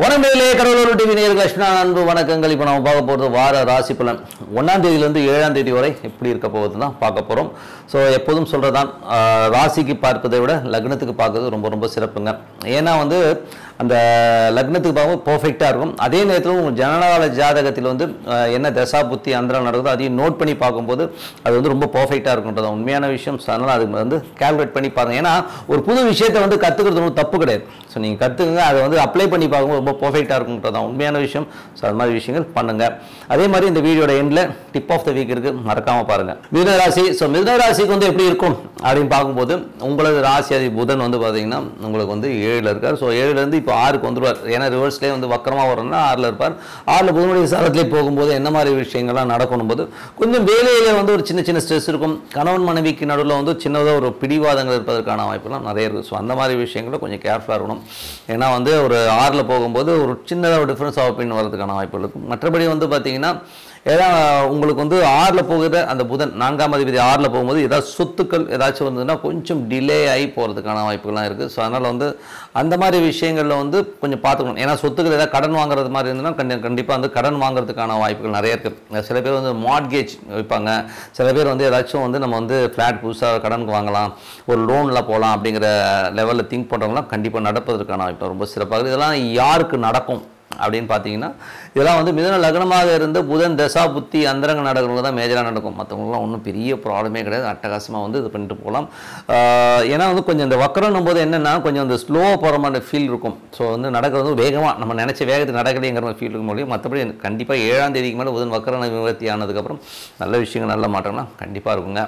வணக்கமிலே கடவுளோட டிவி நேர்கள் லட்சுமணா அன்பு வணக்கங்கள் இப்போ நம்ம பார்க்க போகிறது வார ராசி பலன் ஒன்றாம் தேதியிலேருந்து ஏழாம் தேதி வரை எப்படி இருக்க போகுது தான் பார்க்க போகிறோம் ஸோ எப்போதும் சொல்கிறதான் ராசிக்கு பார்ப்பதை விட லக்னத்துக்கு பார்க்கறது ரொம்ப ரொம்ப சிறப்புங்க ஏன்னா வந்து அந்த லக்னத்துக்கு பார்க்கும்போது பர்ஃபெக்டாக இருக்கும் அதே நேரத்தில் உங்கள் ஜனநாள ஜாதகத்தில் வந்து என்ன தசா புத்தி அந்தரம் நடக்குதோ அதையும் நோட் பண்ணி பார்க்கும்போது அது வந்து ரொம்ப பர்ஃபெக்டாக இருக்குன்றது உண்மையான விஷயம் அதனால் அது வந்து கேல்குலேட் பண்ணி பாருங்கள் ஏன்னா ஒரு புது விஷயத்தை வந்து கற்றுக்கிறது ஒன்றும் தப்பு கிடையாது ஸோ நீங்கள் கற்றுக்குங்க அதை வந்து அப்ளை பண்ணி பார்க்கும்போது ரொம்ப பர்ஃபெக்டாக இருக்குன்றது தான் உண்மையான விஷயம் ஸோ அது மாதிரி விஷயங்கள் பண்ணுங்கள் அதே மாதிரி இந்த வீடியோட எண்டில் டிப் ஆஃப் த வீக் இருக்குது மறக்காமல் பாருங்கள் மிதனராசி ஸோ மிதனராசிக்கு வந்து எப்படி இருக்கும் அப்படின்னு பார்க்கும்போது உங்களது ராசி அதி புதன் வந்து பார்த்தீங்கன்னா உங்களுக்கு வந்து ஏழில் இருக்கார் ஸோ ஏழுலேருந்து இப்போ இப்போ ஆறுக்கு வந்துடுவார் ஏன்னா ரிவர்ஸ்லேயே வந்து வக்கரமாக வரணும்னா ஆறில் இருப்பார் ஆறில் புதனுடைய சாரத்திலே போகும்போது என்ன மாதிரி விஷயங்கள்லாம் நடக்கணும் போது கொஞ்சம் வேலையில் வந்து ஒரு சின்ன சின்ன ஸ்ட்ரெஸ் இருக்கும் கணவன் மனைவிக்கு நடுவில் வந்து சின்னதாக ஒரு பிடிவாதங்கள் இருப்பதற்கான வாய்ப்புலாம் நிறைய இருக்குது ஸோ அந்த மாதிரி விஷயங்களும் கொஞ்சம் கேர்ஃபுல்லாக இருக்கணும் ஏன்னா வந்து ஒரு ஆறில் போகும்போது ஒரு சின்னதாக டிஃப்ரென்ஸ் ஆஃப் ஒப்பீனியன் வரதுக்கான வாய்ப்பு இருக்கும் மற்றபடி வந்து பார்த்திங்கன்னா ஏன்னா உங்களுக்கு வந்து ஆறில் போகிற அந்த புதன் நான்காம் அதிபதி ஆறில் போகும்போது ஏதாவது சொத்துக்கள் ஏதாச்சும் வந்ததுன்னா கொஞ்சம் டிலே ஆகி போகிறதுக்கான வாய்ப்புகள்லாம் இருக்குது ஸோ அதனால் வந்து அந்த மாதிரி விஷயங்களில் வந்து கொஞ்சம் பார்த்துக்கணும் ஏன்னா சொத்துக்கள் ஏதாவது கடன் வாங்குறது மாதிரி இருந்ததுன்னா கண்டி கண்டிப்பாக வந்து கடன் வாங்குறதுக்கான வாய்ப்புகள் நிறைய இருக்குது சில பேர் வந்து மாட்கேஜ் வைப்பாங்க சில பேர் வந்து ஏதாச்சும் வந்து நம்ம வந்து ஃப்ளாட் புதுசாக கடனுக்கு வாங்கலாம் ஒரு லோனில் போகலாம் அப்படிங்கிற லெவலில் திங்க் பண்ணுறவங்களாம் கண்டிப்பாக நடப்பதற்கான வாய்ப்பு ரொம்ப சிறப்பாக இதெல்லாம் யாருக்கு நடக்கும் அப்படின்னு பார்த்தீங்கன்னா இதெல்லாம் வந்து மிதன லக்னமாக இருந்த புதன் தசா புத்தி அந்தரங்க நாடகங்கள் தான் மேஜராக நடக்கும் மற்றவங்களாம் ஒன்றும் பெரிய ப்ராப்ளமே கிடையாது அட்டகாசமாக வந்து இது பண்ணிட்டு போகலாம் ஏன்னா வந்து கொஞ்சம் இந்த வக்கரன்னும் போது என்னென்னா கொஞ்சம் அந்த ஸ்லோவாக போகிற மாதிரி ஃபீல் இருக்கும் ஸோ வந்து நடக்கிறது வேகமாக நம்ம நினச்ச வேகத்தில் நடக்கலைங்கிற மாதிரி ஃபீல் இருக்கும் முடியும் மற்றபடி கண்டிப்பாக ஏழாம் தேதிக்கு மேலே புதன் வக்கரன் நிவர்த்தி ஆனதுக்கப்புறம் நல்ல விஷயங்கள் நல்ல மாற்றம்னா கண்டிப்பாக இருக்குங்க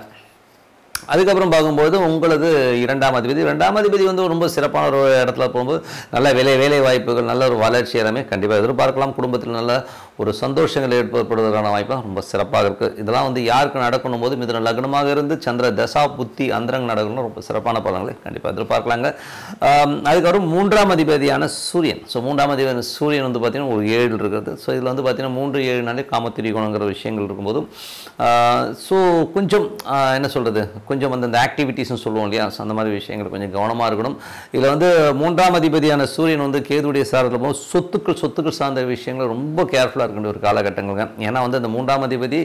அதுக்கப்புறம் பார்க்கும்போது உங்களது இரண்டாம் அதிபதி இரண்டாம் அதிபதி வந்து ரொம்ப சிறப்பான ஒரு இடத்துல போகும்போது நல்ல வேலை வேலை வாய்ப்புகள் நல்ல ஒரு வளர்ச்சி எல்லாமே கண்டிப்பாக எதிர்பார்க்கலாம் குடும்பத்தில் நல்ல ஒரு சந்தோஷங்கள் ஏற்படுவதற்கான வாய்ப்பாக ரொம்ப சிறப்பாக இருக்குது இதெல்லாம் வந்து யாருக்கு நடக்கணும் போது மிதன லக்னமாக இருந்து சந்திர தசா புத்தி அந்தரங்க நடக்கணும் ரொம்ப சிறப்பான பலன்களை கண்டிப்பாக எதிர்பார்க்கலாங்க அதுக்கப்புறம் மூன்றாம் அதிபதியான சூரியன் ஸோ மூன்றாம் அதிபதி சூரியன் வந்து பார்த்திங்கன்னா ஒரு ஏழு இருக்கிறது ஸோ இதில் வந்து பார்த்திங்கன்னா மூன்று ஏழு நாளே காமத்திரிகோணங்கிற விஷயங்கள் இருக்கும்போது ஸோ கொஞ்சம் என்ன சொல்கிறது கொஞ்சம் வந்து அந்த ஆக்டிவிட்டீஸ்னு சொல்லுவோம் இல்லையா அந்த மாதிரி விஷயங்கள் கொஞ்சம் கவனமாக இருக்கணும் இதில் வந்து மூன்றாம் அதிபதியான சூரியன் வந்து கேதுடைய சாரத்தில் போகும் சொத்துக்கள் சொத்துக்கள் சார்ந்த விஷயங்கள் ரொம்ப கேர்ஃபுல்லாக இருக்கக்கூடிய ஒரு காலகட்டங்கள்ங்க ஏன்னா வந்து அந்த மூன்றாம் அதிபதி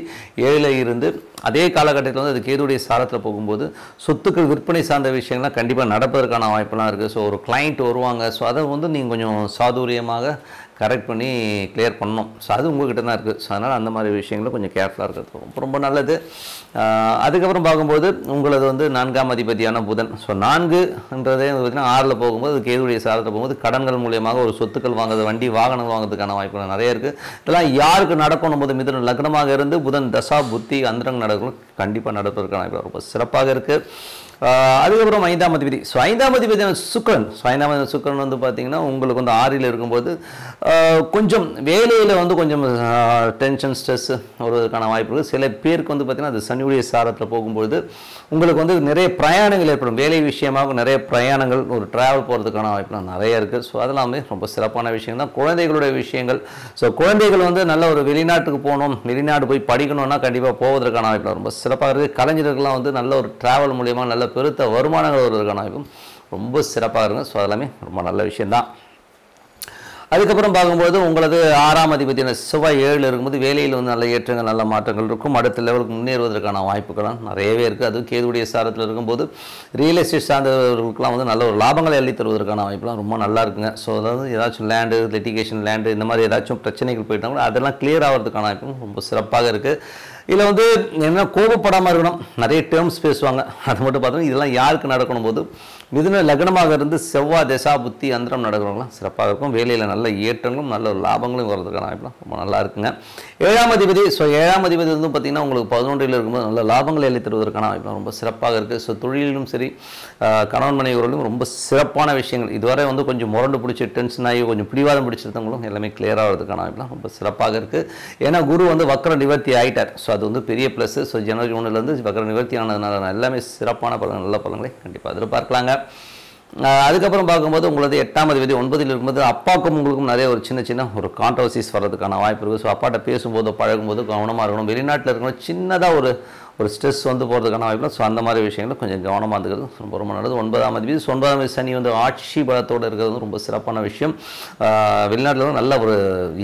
ஏழில் இருந்து அதே காலகட்டத்தில் வந்து அது கேதுடைய சாரத்தில் போகும்போது சொத்துக்கள் விற்பனை சார்ந்த விஷயங்கள்லாம் கண்டிப்பாக நடப்பதற்கான வாய்ப்பெல்லாம் இருக்குது ஸோ ஒரு கிளைண்ட் வருவாங்க ஸோ அதை வந்து நீங்கள் கொஞ்சம் சாதுரியமாக கரெக்ட் பண்ணி கிளியர் பண்ணோம் ஸோ அது உங்கள்கிட்ட தான் இருக்குது ஸோ அதனால் அந்த மாதிரி விஷயங்களும் கொஞ்சம் கேர்ஃபுல்லாக இருக்கிறது ரொம்ப ரொம்ப நல்லது அதுக்கப்புறம் பார்க்கும்போது உங்களது வந்து நான்காம் அதிபதியான புதன் ஸோ நான்குன்றதே வந்து பார்த்திங்கன்னா ஆறில் போகும்போது கேதுடைய சாதத்தில் போகும்போது கடன்கள் மூலியமாக ஒரு சொத்துக்கள் வாங்குறது வண்டி வாகனங்கள் வாங்குறதுக்கான வாய்ப்புகள் நிறைய இருக்குது இதெல்லாம் யாருக்கு நடக்கணும் போது மிதன லக்னமாக இருந்து புதன் தசா புத்தி அந்தரங்க நடக்கணும் கண்டிப்பாக நடப்பதற்கான வாய்ப்பு ரொம்ப சிறப்பாக இருக்குது அதுக்கப்புறம் ஐந்தாம் அதிபதி ஸோ ஐந்தாம் அதிபதி சுக்கரன் ஸோ ஐந்தாம் அதிபதி சுக்கரன் வந்து பார்த்திங்கன்னா உங்களுக்கு வந்து ஆறில் இருக்கும்போது கொஞ்சம் வேலையில் வந்து கொஞ்சம் டென்ஷன் ஸ்ட்ரெஸ்ஸு வருவதற்கான வாய்ப்பு இருக்குது சில பேருக்கு வந்து பார்த்திங்கன்னா அது சனியுடைய சாரத்தில் போகும்பொழுது உங்களுக்கு வந்து நிறைய பிரயாணங்கள் ஏற்படும் வேலை விஷயமாக நிறைய பிரயாணங்கள் ஒரு ட்ராவல் போகிறதுக்கான வாய்ப்புலாம் நிறைய இருக்குது ஸோ அதெல்லாமே ரொம்ப சிறப்பான விஷயம் தான் குழந்தைகளுடைய விஷயங்கள் ஸோ குழந்தைகள் வந்து நல்ல ஒரு வெளிநாட்டுக்கு போகணும் வெளிநாடு போய் படிக்கணும்னா கண்டிப்பாக போவதற்கான வாய்ப்பு ரொம்ப சிறப்பாக இருக்குது கலைஞர்கள்லாம் வந்து நல்ல ஒரு ட்ராவல் மூலியமாக நல்ல அதில் பெருத்த வருமானங்கள் வருவதற்கான வாய்ப்பும் ரொம்ப சிறப்பாக இருக்கும் ஸோ அதெல்லாமே ரொம்ப நல்ல விஷயந்தான் அதுக்கப்புறம் பார்க்கும்போது உங்களது ஆறாம் அதிபதியான செவ்வாய் ஏழு இருக்கும்போது வேலையில் வந்து நல்ல ஏற்றங்கள் நல்ல மாற்றங்கள் இருக்கும் அடுத்த லெவலுக்கு முன்னேறுவதற்கான வாய்ப்புகளும் நிறையவே இருக்குது அதுவும் கேதுடைய சாரத்தில் இருக்கும்போது ரியல் எஸ்டேட் சார்ந்தவர்களுக்குலாம் வந்து நல்ல ஒரு லாபங்களை அள்ளி தருவதற்கான வாய்ப்புலாம் ரொம்ப நல்லா இருக்குங்க ஸோ அதாவது ஏதாச்சும் லேண்டு லிட்டிகேஷன் லேண்டு இந்த மாதிரி ஏதாச்சும் பிரச்சனைகள் போயிட்டாங்களோ அதெல்லாம் கிளியர் ஆகிறதுக்கான வாய்ப்பும் ரொம்ப சிறப்பாக இருக்குது இதில் வந்து என்ன கோபப்படாமல் இருக்கணும் நிறைய டேர்ம்ஸ் பேசுவாங்க அது மட்டும் பார்த்தோம்னா இதெல்லாம் யாருக்கு நடக்கணும் போது மிதுன லக்னமாக இருந்து செவ்வாய் தசா புத்தி அந்தரம் நடக்கிறவங்களாம் சிறப்பாக இருக்கும் வேலையில் நல்ல ஏற்றங்களும் நல்ல லாபங்களும் வர்றதுக்கான வாய்ப்புலாம் ரொம்ப நல்லா இருக்குங்க ஏழாம் அதிபதி ஸோ ஏழாம் அதிபதி வந்து பார்த்திங்கன்னா உங்களுக்கு பதினொன்றில் இருக்கும்போது நல்ல லாபங்களை எழுதி தருவதற்கான வாய்ப்புலாம் ரொம்ப சிறப்பாக இருக்குது ஸோ தொழிலும் சரி கணவன் மனைவர்களும் ரொம்ப சிறப்பான விஷயங்கள் இதுவரை வந்து கொஞ்சம் முரண்டு பிடிச்சி டென்ஷன் ஆகி கொஞ்சம் பிடிவாதம் பிடிச்சிருந்தவங்களும் எல்லாமே கிளியராகிறதுக்கான ஆகிறதுக்கான வாய்ப்புலாம் ரொம்ப சிறப்பாக இருக்குது ஏன்னா குரு வந்து வக்கர நிவர்த்தி ஆகிட்டார் ஸோ அது வந்து பெரிய ப்ளஸ்ஸு ஸோ ஜனவரி ஒன்றுலேருந்து வக்கர நிவர்த்தி ஆனதுனால எல்லாமே சிறப்பான பலன் நல்ல பலன்களை கண்டிப்பாக அதில் பார்க்கலாங்க அதுக்கப்புறம் பார்க்கும்போது உங்களது எட்டாம் அதிபதி ஒன்பதில் இருக்கும்போது அப்பாவுக்கும் உங்களுக்கும் நிறைய ஒரு சின்ன சின்ன ஒரு கான்ட்ரவர்சிஸ் வர்றதுக்கான வாய்ப்பு இருக்குது ஸோ அப்பாட்ட பேசும்போது பழகும்போது கவனமாக இருக்கணும் வெளிநாட்டில் இருக்கணும் சின்னதாக ஒரு ஒரு ஸ்ட்ரெஸ் வந்து போகிறதுக்கான வாய்ப்பு ஸோ அந்த மாதிரி விஷயங்கள் கொஞ்சம் கவனமாக இருக்கிறது ரொம்ப ரொம்ப நல்லது ஒன்பதாம் தேதி ஒன்பதாம் தேதி சனி வந்து ஆட்சி பலத்தோடு இருக்கிறது ரொம்ப சிறப்பான விஷயம் வெளிநாட்டில் நல்ல ஒரு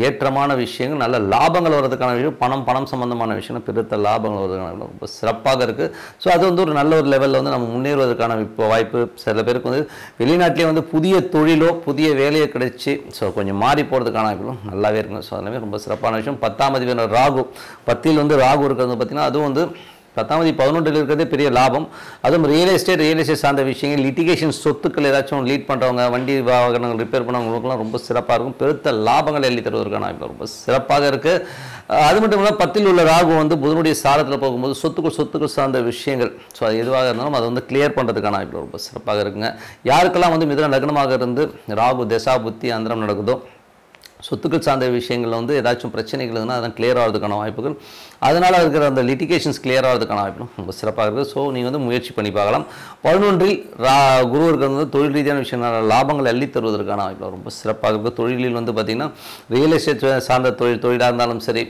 ஏற்றமான விஷயங்கள் நல்ல லாபங்கள் வர்றதுக்கான விஷயம் பணம் பணம் சம்மந்தமான விஷயம் பெருத்த லாபங்கள் வர்றதுக்கான ரொம்ப சிறப்பாக இருக்குது ஸோ அது வந்து ஒரு நல்ல ஒரு லெவலில் வந்து நம்ம முன்னேறுவதற்கான இப்போ வாய்ப்பு சில பேருக்கு வந்து வெளிநாட்டிலே வந்து புதிய தொழிலோ புதிய வேலையோ கிடைச்சி ஸோ கொஞ்சம் மாறி போகிறதுக்கான வாய்ப்புகளும் நல்லாவே இருக்கும் ஸோ அதெல்லாமே ரொம்ப சிறப்பான விஷயம் பத்தாம் தேதி ராகு பத்தில் வந்து ராகு இருக்கிறது பார்த்திங்கன்னா அதுவும் வந்து பத்தாவது பதினொன்றில் இருக்கிறதே பெரிய லாபம் அதுவும் ரியல் எஸ்டேட் ரியல் எஸ்டேட் சார்ந்த விஷயங்கள் லிட்டிகேஷன் சொத்துக்கள் ஏதாச்சும் லீட் பண்ணுறவங்க வண்டி வாகனங்கள் ரிப்பேர் பண்ணவங்களுக்குலாம் ரொம்ப சிறப்பாக இருக்கும் பெருத்த லாபங்கள் எழுதி தருவதற்கான வாய்ப்பு ரொம்ப சிறப்பாக இருக்குது அது மட்டும் இல்லாமல் பத்தில் உள்ள ராகு வந்து புதனுடைய சாரத்தில் போகும்போது சொத்துக்கள் சொத்துக்கள் சார்ந்த விஷயங்கள் ஸோ அது எதுவாக இருந்தாலும் அதை வந்து கிளியர் பண்ணுறதுக்கான வாய்ப்பு ரொம்ப சிறப்பாக இருக்குங்க யாருக்கெல்லாம் வந்து மிதன லக்னமாக இருந்து ராகு தசா புத்தி அந்தரம் நடக்குதோ சொத்துக்கள் சார்ந்த விஷயங்களில் வந்து ஏதாச்சும் பிரச்சனைகள் இருந்தால் அதெல்லாம் கிளியர் ஆகிறதுக்கான வாய்ப்புகள் அதனால் இருக்கிற அந்த லிட்டிகேஷன்ஸ் கிளியர் ஆகிறதுக்கான வாய்ப்பு ரொம்ப சிறப்பாக இருக்குது ஸோ நீங்கள் வந்து முயற்சி பண்ணி பார்க்கலாம் பதினொன்றில் ரா குருவர்கள் வந்து தொழில் ரீதியான விஷயங்கள் லாபங்கள் அள்ளி தருவதற்கான வாய்ப்பு ரொம்ப சிறப்பாக இருக்குது தொழிலில் வந்து பார்த்திங்கன்னா ரியல் எஸ்டேட் சார்ந்த தொழில் தொழிலாக இருந்தாலும் சரி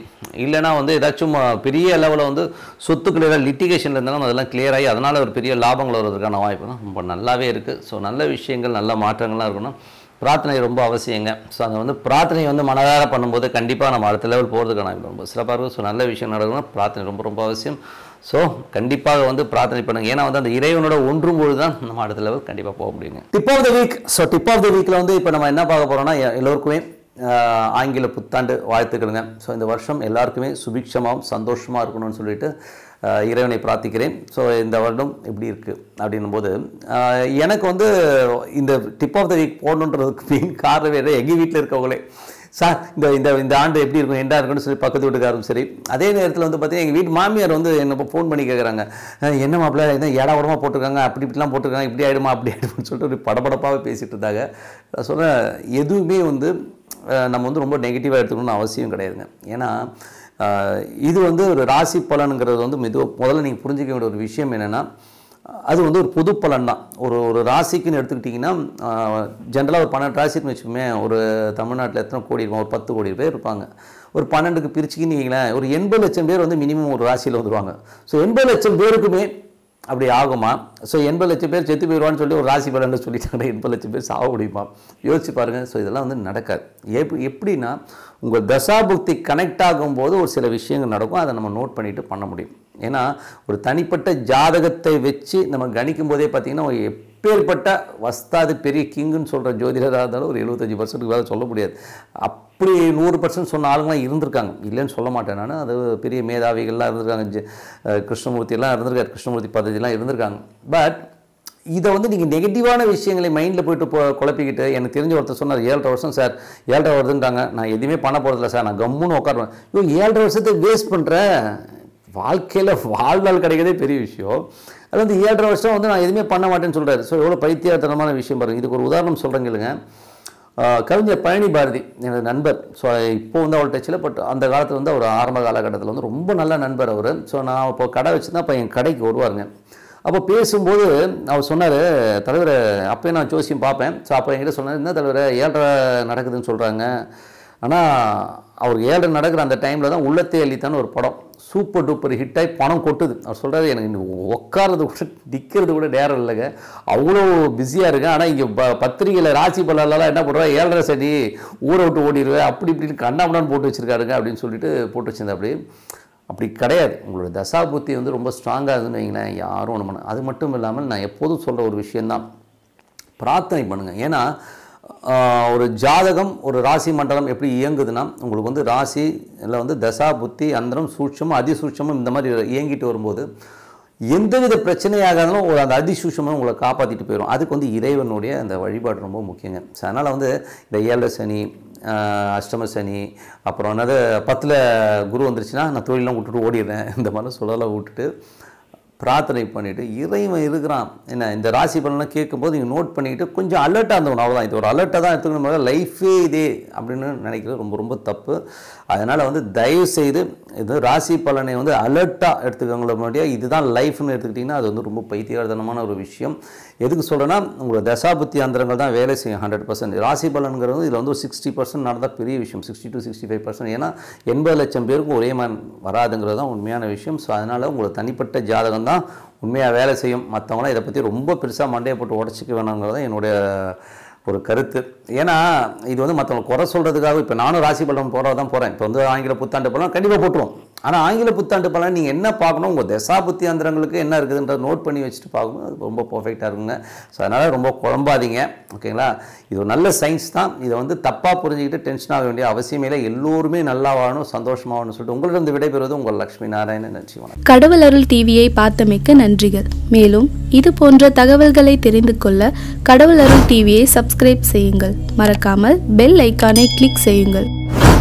இல்லைனா வந்து ஏதாச்சும் பெரிய லெவலில் வந்து சொத்துக்கள் ஏதாவது லிட்டிகேஷனில் இருந்தாலும் அதெல்லாம் கிளியர் ஆகி அதனால் ஒரு பெரிய லாபங்கள் வருவதற்கான வாய்ப்புலாம் ரொம்ப நல்லாவே இருக்குது ஸோ நல்ல விஷயங்கள் நல்ல மாற்றங்கள்லாம் இருக்கணும் பிரார்த்தனை ரொம்ப அவசியங்க ஸோ அதை வந்து பிரார்த்தனை வந்து மனதார பண்ணும்போது கண்டிப்பாக நம்ம அடுத்த லெவல் போகிறதுக்கான ரொம்ப சிறப்பாக இருக்கும் ஸோ நல்ல விஷயம் நடக்கணும் பிரார்த்தனை ரொம்ப ரொம்ப அவசியம் ஸோ கண்டிப்பாக வந்து பிரார்த்தனை பண்ணுங்கள் ஏன்னா வந்து அந்த இறைவனோட ஒன்றும் பொழுது தான் நம்ம அடுத்த லெவல் கண்டிப்பாக போக முடியுங்க tip of the week so tip of the வீக்கில் வந்து இப்போ நம்ம என்ன பார்க்க போகிறோம்னா எல்லோருக்குமே ஆங்கில புத்தாண்டு வாழ்த்துக்கிடுங்க ஸோ இந்த வருஷம் எல்லாருக்குமே சுபிக்ஷமாகவும் சந்தோஷமாக இருக்கணும்னு சொல்லிட்டு இறைவனை பிரார்த்திக்கிறேன் ஸோ இந்த வருடம் எப்படி இருக்குது அப்படின்னும் போது எனக்கு வந்து இந்த டிப் ஆஃப் த வீக் போடணுன்றதுக்கு மெயின் வேறு எங்கள் வீட்டில் இருக்கவங்களே சார் இந்த இந்த இந்த ஆண்டு எப்படி இருக்கும் எண்டாக இருக்குன்னு சொல்லி பக்கத்து வீட்டுக்காரும் சரி அதே நேரத்தில் வந்து பார்த்தீங்கன்னா எங்கள் வீட்டு மாமியார் வந்து என்ன ஃபோன் பண்ணி கேட்குறாங்க என்ன மாப்பிள்ள என்ன ஏடா உடம்பா போட்டிருக்காங்க அப்படி இப்படிலாம் போட்டிருக்காங்க இப்படி ஆகிடுமா அப்படி ஆகிடும்னு சொல்லிட்டு ஒரு படபடப்பாகவே பேசிகிட்டு இருந்தாங்க சொன்ன எதுவுமே வந்து நம்ம வந்து ரொம்ப நெகட்டிவாக எடுத்துக்கணும்னு அவசியம் கிடையாதுங்க ஏன்னா இது வந்து ஒரு ராசி பலனுங்கிறது வந்து மெதுவாக முதல்ல நீங்கள் புரிஞ்சிக்க வேண்டிய ஒரு விஷயம் என்னென்னா அது வந்து ஒரு புது பலன் தான் ஒரு ஒரு ராசிக்குன்னு எடுத்துக்கிட்டிங்கன்னா ஜென்ரலாக ஒரு பன்னெண்டு ராசிக்குன்னு வச்சுக்கோமே ஒரு தமிழ்நாட்டில் எத்தனை கோடி இருக்கும் ஒரு பத்து கோடி பேர் இருப்பாங்க ஒரு பன்னெண்டுக்கு பிரிச்சுக்கின்னு ஒரு எண்பது லட்சம் பேர் வந்து மினிமம் ஒரு ராசியில் வந்துடுவாங்க ஸோ எண்பது லட்சம் பேருக்குமே அப்படி ஆகுமா ஸோ எண்பது லட்சம் பேர் செத்து போயிடுவான்னு சொல்லி ஒரு ராசி பலன்னு சொல்லிட்டாங்க எண்பது லட்சம் பேர் சாக முடியுமா யோசிச்சு பாருங்கள் ஸோ இதெல்லாம் வந்து நடக்காது எப் எப்படின்னா உங்கள் தசாபுக்தி கனெக்ட் ஆகும்போது ஒரு சில விஷயங்கள் நடக்கும் அதை நம்ம நோட் பண்ணிவிட்டு பண்ண முடியும் ஏன்னா ஒரு தனிப்பட்ட ஜாதகத்தை வச்சு நம்ம கணிக்கும் போதே பார்த்திங்கன்னா எப்பேற்பட்ட வஸ்தாது பெரிய கிங்குன்னு சொல்கிற ஜோதிடராக இருந்தாலும் ஒரு எழுபத்தஞ்சி பர்சன்ட்டுக்கு வேலை சொல்ல முடியாது அப்படி நூறு பர்சன்ட் சொன்ன ஆளுங்களாம் இருந்திருக்காங்க இல்லைன்னு சொல்ல மாட்டேன் நான் அது பெரிய மேதாவிகள்லாம் இருந்திருக்காங்க கிருஷ்ணமூர்த்தியெல்லாம் இருந்திருக்காரு கிருஷ்ணமூர்த்தி பதவியெல்லாம் இருந்திருக்காங்க பட் இதை வந்து நீங்கள் நெகட்டிவான விஷயங்களை மைண்டில் போயிட்டு போ குழப்பிக்கிட்டு எனக்கு தெரிஞ்ச ஒருத்தர் சொன்னார் ஏழரை வருஷம் சார் ஏழரை வருதுன்றாங்க நான் எதுவுமே பண்ண போகிறதில்ல சார் நான் கம்முன்னு உட்காருவேன் ஐயோ ஏழரை வருஷத்தை வேஸ்ட் பண்ணுறேன் வாழ்க்கையில் வாழ்நாள் கிடைக்கிறதே பெரிய விஷயம் அதில் வந்து ஏழரை வருஷம் வந்து நான் எதுவுமே பண்ண மாட்டேன்னு சொல்கிறாரு ஸோ எவ்வளோ பைத்தியத்தனமான விஷயம் பாருங்கள் இதுக்கு ஒரு உதாரணம் சொல்கிறேங்க இல்லைங்க கவிஞர் பழனி பாரதி எனது நண்பர் ஸோ இப்போ வந்து அவள் டச்சில் பட் அந்த காலத்தில் வந்து அவர் ஆரம்ப காலகட்டத்தில் வந்து ரொம்ப நல்ல நண்பர் அவர் ஸோ நான் இப்போ கடை வச்சு தான் என் கடைக்கு வருவாருங்க அப்போ பேசும்போது அவர் சொன்னார் தலைவர் அப்போயே நான் ஜோசியம் பார்ப்பேன் ஸோ அப்போ என்கிட்ட சொன்னார் என்ன தலைவர் ஏழரை நடக்குதுன்னு சொல்கிறாங்க ஆனால் அவர் ஏழரை நடக்கிற அந்த டைமில் தான் உள்ளத்தே அள்ளித்தான ஒரு படம் சூப்பர் டூப்பர் ஹிட்டாகி பணம் கொட்டுது அவர் சொல்கிறாரு எனக்கு உட்காரது கூட நிற்கிறது கூட நேரம் இல்லைங்க அவ்வளோ பிஸியாக இருக்கேன் ஆனால் இங்கே ப பத்திரிகையில் ராசி பலர்லாம் என்ன பண்ணுறா ஏழரை சனி ஊரை விட்டு ஓடிடுவேன் அப்படி இப்படின்னு கண்ணாமடான்னு போட்டு வச்சுருக்காருங்க அப்படின்னு சொல்லிட்டு போட்டு வச்சிருந்தேன் அப்படி அப்படி கிடையாது உங்களோட புத்தி வந்து ரொம்ப ஸ்ட்ராங்காக இருக்குன்னு வைங்களேன் யாரும் ஒன்று பண்ண அது மட்டும் இல்லாமல் நான் எப்போதும் சொல்கிற ஒரு விஷயந்தான் பிரார்த்தனை பண்ணுங்கள் ஏன்னா ஒரு ஜாதகம் ஒரு ராசி மண்டலம் எப்படி இயங்குதுன்னா உங்களுக்கு வந்து ராசி இல்லை வந்து தசா புத்தி அந்தரம் சூட்சமும் அதிசூட்சமும் இந்த மாதிரி இயங்கிட்டு வரும்போது எந்தவித பிரச்சனையாக இருந்தாலும் ஒரு அந்த அதிசூஷமாக உங்களை காப்பாற்றிட்டு போயிடும் அதுக்கு வந்து இறைவனுடைய அந்த வழிபாடு ரொம்ப முக்கியங்க ஸோ அதனால் வந்து இந்த ஏழு சனி அஷ்டம சனி அப்புறம் என்னது பத்தில் குரு வந்துருச்சுன்னா நான் தொழிலாம் விட்டுட்டு ஓடிடுறேன் இந்த மாதிரிலாம் சுழலை விட்டுட்டு பிரார்த்தனை பண்ணிவிட்டு இறைவன் இருக்கிறான் என்ன இந்த ராசி பலன்லாம் கேட்கும்போது நீங்கள் நோட் பண்ணிக்கிட்டு கொஞ்சம் அலர்ட்டாக இருந்தவன் அவ்வளோதான் இது ஒரு அலர்ட்டாக தான் எடுத்துக்கணும் லைஃபே இதே அப்படின்னு நினைக்கிறது ரொம்ப ரொம்ப தப்பு அதனால் வந்து தயவு செய்து இது ராசி பலனை வந்து அலர்ட்டாக எடுத்துக்கவங்கள முடியாது இதுதான் லைஃப்னு எடுத்துக்கிட்டிங்கன்னா அது வந்து ரொம்ப பைத்தியகாரதனமான ஒரு விஷயம் எதுக்கு சொல்கிறேன்னா உங்களோட தசாபுத்தி அந்தரங்கள் தான் வேலை செய்யும் ஹண்ட்ரட் பர்சன்ட் ராசி பலன்கிறது இதில் வந்து ஒரு சிக்ஸ்டி பர்சன்ட் நடந்தால் பெரிய விஷயம் sixty to sixty five percent ஏன்னா எண்பது லட்சம் பேருக்கும் ஒரே மாதிரி வராதுங்கிறது தான் உண்மையான விஷயம் ஸோ அதனால் உங்களுக்கு தனிப்பட்ட ஜாதகம் தான் உண்மையாக வேலை செய்யும் மற்றவங்களாம் இதை பற்றி ரொம்ப பெருசாக மண்டையை போட்டு உடச்சிக்க வேணாங்கிறது என்னுடைய ஒரு கருத்து ஏன்னா இது வந்து மற்றவங்க குறை சொல்கிறதுக்காக இப்போ நானும் ராசி பலன் போகிறதான் போகிறேன் இப்போ வந்து ஆங்கில புத்தாண்டு போகலாம் கண்டிப்பாக போட்டுருவோம் ஆனால் ஆங்கில புத்தாண்டு பலன் நீங்கள் என்ன பார்க்கணும் உங்கள் தசா புத்தியாந்திரங்களுக்கு என்ன இருக்குதுன்றத நோட் பண்ணி வச்சுட்டு பார்க்கணும் அது ரொம்ப பர்ஃபெக்டாக இருக்குங்க ஸோ அதனால் ரொம்ப குழம்பாதீங்க ஓகேங்களா இது ஒரு நல்ல சயின்ஸ் தான் இதை வந்து தப்பாக புரிஞ்சுக்கிட்டு டென்ஷன் ஆக வேண்டிய அவசியமே இல்லை எல்லோருமே நல்லா வாழணும் சந்தோஷமாக வாழணும் சொல்லிட்டு உங்களிடம் விடைபெறுவது உங்கள் லக்ஷ்மி நாராயணன் நன்றி வணக்கம் கடவுள் அருள் டிவியை பார்த்தமைக்க நன்றிகள் மேலும் இது போன்ற தகவல்களை தெரிந்து கொள்ள கடவுள் அருள் டிவியை சப்ஸ்கிரைப் செய்யுங்கள் மறக்காமல் பெல் ஐக்கானை கிளிக் செய்யுங்கள்